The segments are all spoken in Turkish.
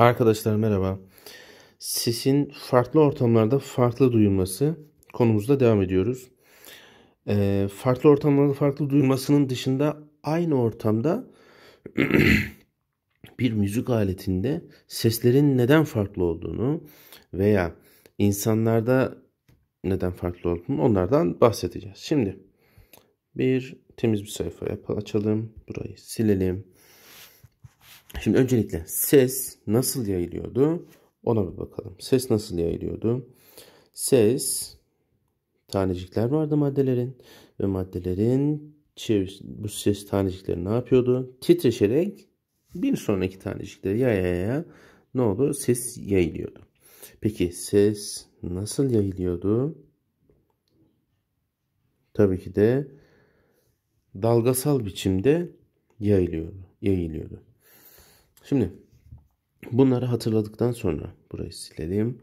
Arkadaşlar merhaba. Sesin farklı ortamlarda farklı duyulması konumuzda devam ediyoruz. Ee, farklı ortamlarda farklı duyulmasının dışında aynı ortamda bir müzik aletinde seslerin neden farklı olduğunu veya insanlarda neden farklı olduğunu onlardan bahsedeceğiz. Şimdi bir temiz bir sayfa yapalım. Açalım. Burayı silelim. Şimdi öncelikle ses nasıl yayılıyordu? Ona bir bakalım. Ses nasıl yayılıyordu? Ses tanecikler vardı maddelerin ve maddelerin bu ses tanecikleri ne yapıyordu? Titreşerek bir sonraki tanecikleri yaya yaya ne oldu? Ses yayılıyordu. Peki ses nasıl yayılıyordu? Tabii ki de dalgasal biçimde yayılıyordu. yayılıyordu. Şimdi bunları hatırladıktan sonra burayı silelim.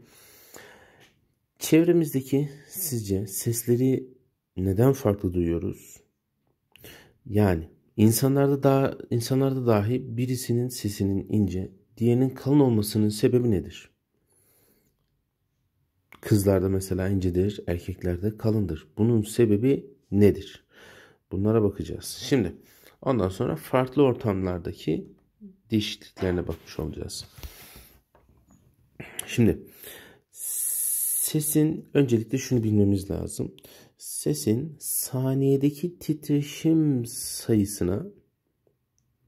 Çevremizdeki sizce sesleri neden farklı duyuyoruz? Yani insanlarda daha insanlarda dahi birisinin sesinin ince, diğerinin kalın olmasının sebebi nedir? Kızlarda mesela incedir, erkeklerde kalındır. Bunun sebebi nedir? Bunlara bakacağız. Şimdi ondan sonra farklı ortamlardaki değişikliklerine bakmış olacağız. Şimdi sesin öncelikle şunu bilmemiz lazım. Sesin saniyedeki titreşim sayısına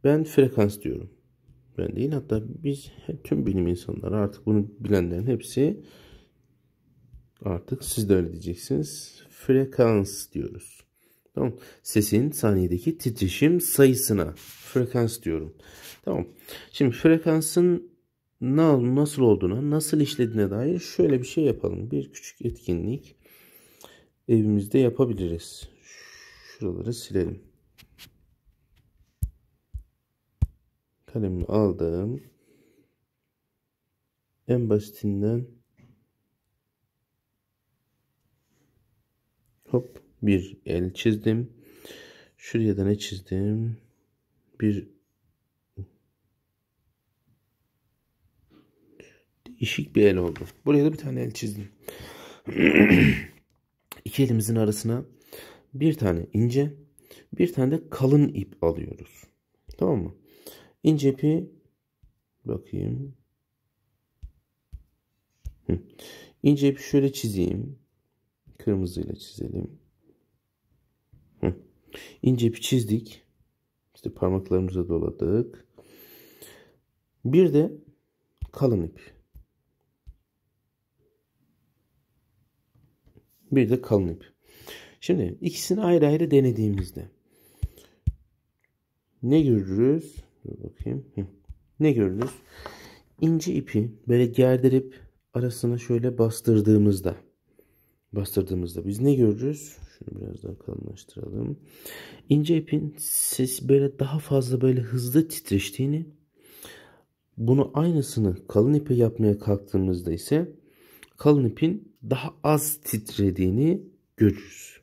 ben frekans diyorum. Ben değil hatta biz tüm bilim insanları artık bunu bilenlerin hepsi artık siz de öyle diyeceksiniz. Frekans diyoruz. Tamam. Sesin saniyedeki titreşim sayısına frekans diyorum. Tamam. Şimdi frekansın ne nasıl olduğuna, nasıl işlediğine dair şöyle bir şey yapalım. Bir küçük etkinlik evimizde yapabiliriz. Şuraları silelim. Kalemimi aldım. En basitinden hop bir el çizdim. Şuraya da ne çizdim? bir değişik bir el oldu. Buraya da bir tane el çizdim. İki elimizin arasına bir tane ince bir tane de kalın ip alıyoruz. Tamam mı? İnce ipi bakayım. Hı. İnce ipi şöyle çizeyim. Kırmızıyla çizelim. Hı. İnce ipi çizdik. İşte parmaklarımıza doladık. Bir de kalın ip. Bir de kalın ip. Şimdi ikisini ayrı ayrı denediğimizde ne görürüz? Dur bakayım. Ne görürüz? İnce ipi böyle gerdirip arasına şöyle bastırdığımızda bastırdığımızda biz ne görürüz? Şunu biraz daha kalınlaştıralım. İnce ipin ses böyle daha fazla böyle hızlı titreştiğini bunu aynısını kalın ipe yapmaya kalktığımızda ise kalın ipin daha az titrediğini görürüz.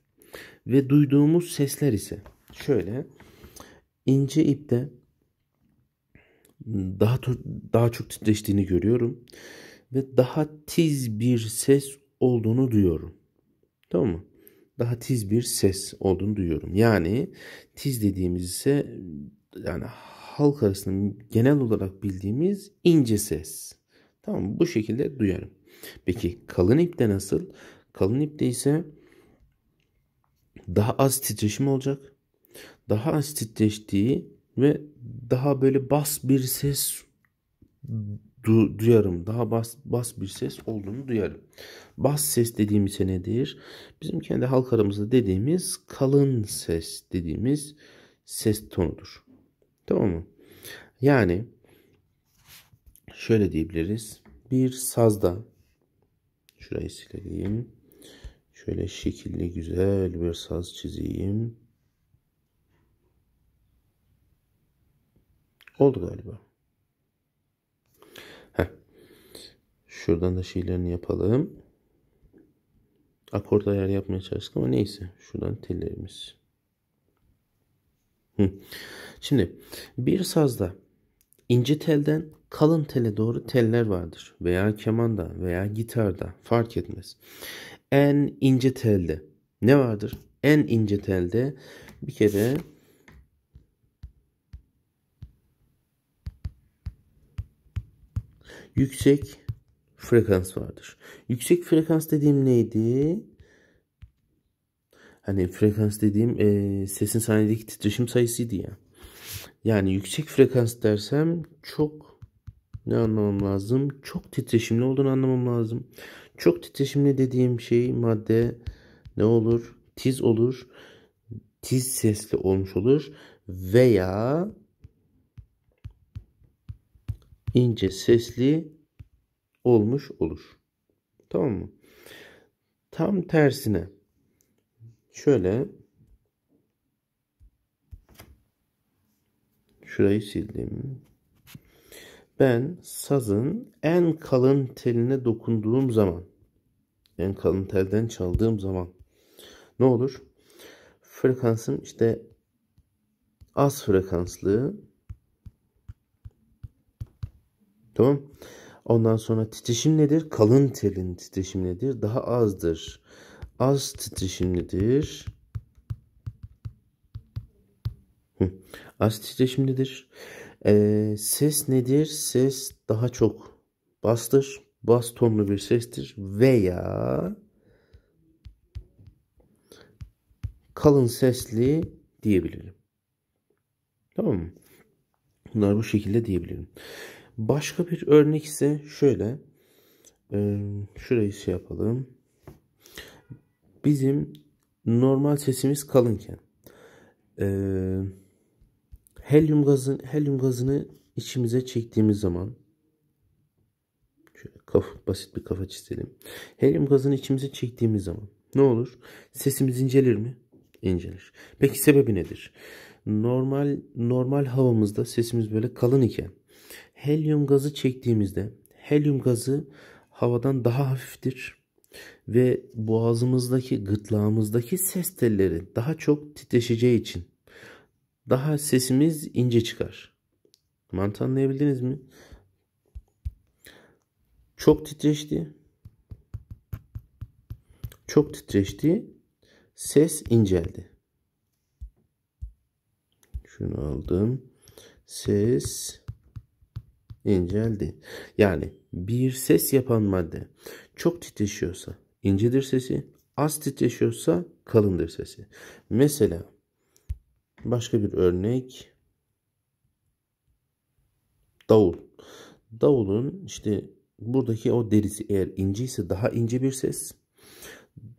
Ve duyduğumuz sesler ise şöyle ince ipte daha daha çok titreştiğini görüyorum ve daha tiz bir ses olduğunu duyuyorum. Tamam mı? daha tiz bir ses olduğunu duyuyorum. Yani tiz dediğimiz ise yani halk arasında genel olarak bildiğimiz ince ses. Tamam bu şekilde duyarım. Peki kalın ipte nasıl? Kalın ipte ise daha az titreşim olacak. Daha az titreştiği ve daha böyle bas bir ses du duyarım. Daha bas, bas bir ses olduğunu duyarım. Bas ses dediğimiz ise nedir? Bizim kendi halk aramızda dediğimiz kalın ses dediğimiz ses tonudur. Tamam mı? Yani şöyle diyebiliriz. Bir sazda şurayı sileyim. Şöyle şekilli güzel bir saz çizeyim. Oldu galiba. Şuradan da şeylerini yapalım. Akort ayar yapmaya çalıştık ama neyse. Şuradan tellerimiz. Şimdi bir sazda ince telden kalın tele doğru teller vardır. Veya kemanda veya gitarda fark etmez. En ince telde ne vardır? En ince telde bir kere yüksek frekans vardır. Yüksek frekans dediğim neydi? Hani frekans dediğim e, sesin saniyedeki titreşim sayısıydı ya. Yani yüksek frekans dersem çok ne anlamam lazım? Çok titreşimli olduğunu anlamam lazım. Çok titreşimli dediğim şey madde ne olur? Tiz olur. Tiz sesli olmuş olur. Veya ince sesli olmuş olur. Tamam mı? Tam tersine şöyle şurayı sildim. Ben sazın en kalın teline dokunduğum zaman en kalın telden çaldığım zaman ne olur? Frekansım işte az frekanslı tamam Ondan sonra titreşim nedir? Kalın telin titreşim nedir? Daha azdır. Az titreşimlidir. Az titreşimlidir. Ee, ses nedir? Ses daha çok bastır. Bas tonlu bir sestir. Veya kalın sesli diyebilirim. Tamam mı? Bunlar bu şekilde diyebilirim. Başka bir örnek ise şöyle. Ee, şurayı şey yapalım. Bizim normal sesimiz kalınken ee, helyum gazı helyum gazını içimize çektiğimiz zaman şöyle kaf, basit bir kafa çizelim. Helyum gazını içimize çektiğimiz zaman ne olur? Sesimiz incelir mi? İncelir. Peki sebebi nedir? Normal normal havamızda sesimiz böyle kalın iken Helyum gazı çektiğimizde helyum gazı havadan daha hafiftir ve boğazımızdaki, gırtlağımızdaki ses telleri daha çok titreşeceği için daha sesimiz ince çıkar. Mantı anlayabildiniz mi? Çok titreşti. Çok titreşti. Ses inceldi. Şunu aldım. Ses inceldi. Yani bir ses yapan madde çok titreşiyorsa incedir sesi, az titreşiyorsa kalındır sesi. Mesela başka bir örnek davul. Davulun işte buradaki o derisi eğer inceyse daha ince bir ses.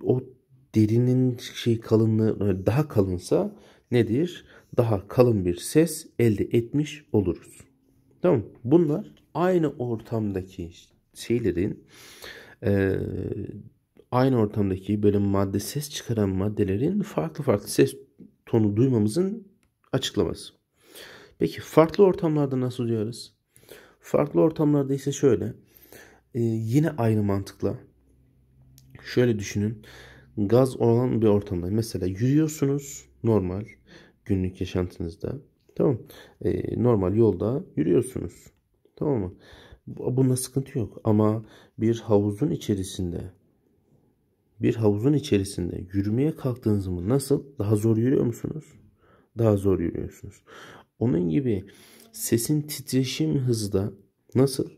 O derinin şey kalınlığı daha kalınsa nedir? Daha kalın bir ses elde etmiş oluruz. Tamam Bunlar aynı ortamdaki şeylerin e, aynı ortamdaki böyle madde ses çıkaran maddelerin farklı farklı ses tonu duymamızın açıklaması. Peki farklı ortamlarda nasıl duyarız? Farklı ortamlarda ise şöyle. E, yine aynı mantıkla. Şöyle düşünün. Gaz olan bir ortamda mesela yürüyorsunuz normal günlük yaşantınızda. Tamam. E, normal yolda yürüyorsunuz. Tamam mı? Bunda sıkıntı yok. Ama bir havuzun içerisinde bir havuzun içerisinde yürümeye kalktığınız zaman nasıl? Daha zor yürüyor musunuz? Daha zor yürüyorsunuz. Onun gibi sesin titreşim hızı da nasıl?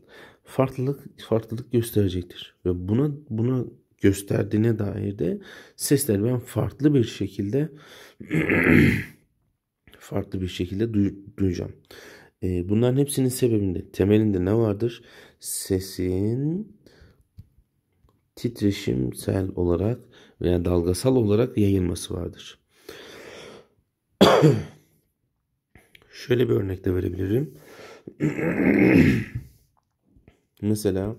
Farklılık farklılık gösterecektir. Ve buna buna gösterdiğine dair de sesler ben farklı bir şekilde farklı bir şekilde duy, duyacağım. E, bunların hepsinin sebebinde, temelinde ne vardır? Sesin titreşimsel olarak veya dalgasal olarak yayılması vardır. Şöyle bir örnek de verebilirim. Mesela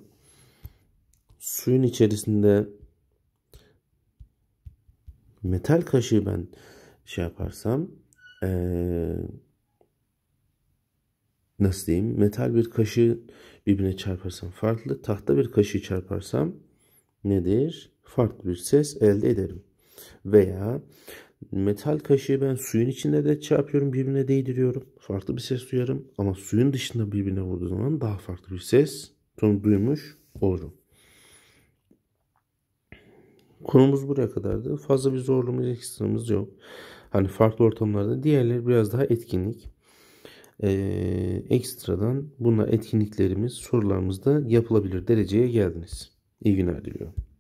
suyun içerisinde metal kaşığı ben şey yaparsam ee, nasıl diyeyim metal bir kaşı birbirine çarparsam farklı tahta bir kaşı çarparsam nedir? Farklı bir ses elde ederim. Veya metal kaşığı ben suyun içinde de çarpıyorum birbirine değdiriyorum. Farklı bir ses duyarım ama suyun dışında birbirine vurduğu zaman daha farklı bir ses tonu duymuş olurum. Konumuz buraya kadardı. Fazla bir zorluğumuz ekstramız yok. Hani farklı ortamlarda diğerleri biraz daha etkinlik. Ee, ekstradan buna etkinliklerimiz sorularımızda yapılabilir dereceye geldiniz. İyi günler diliyorum.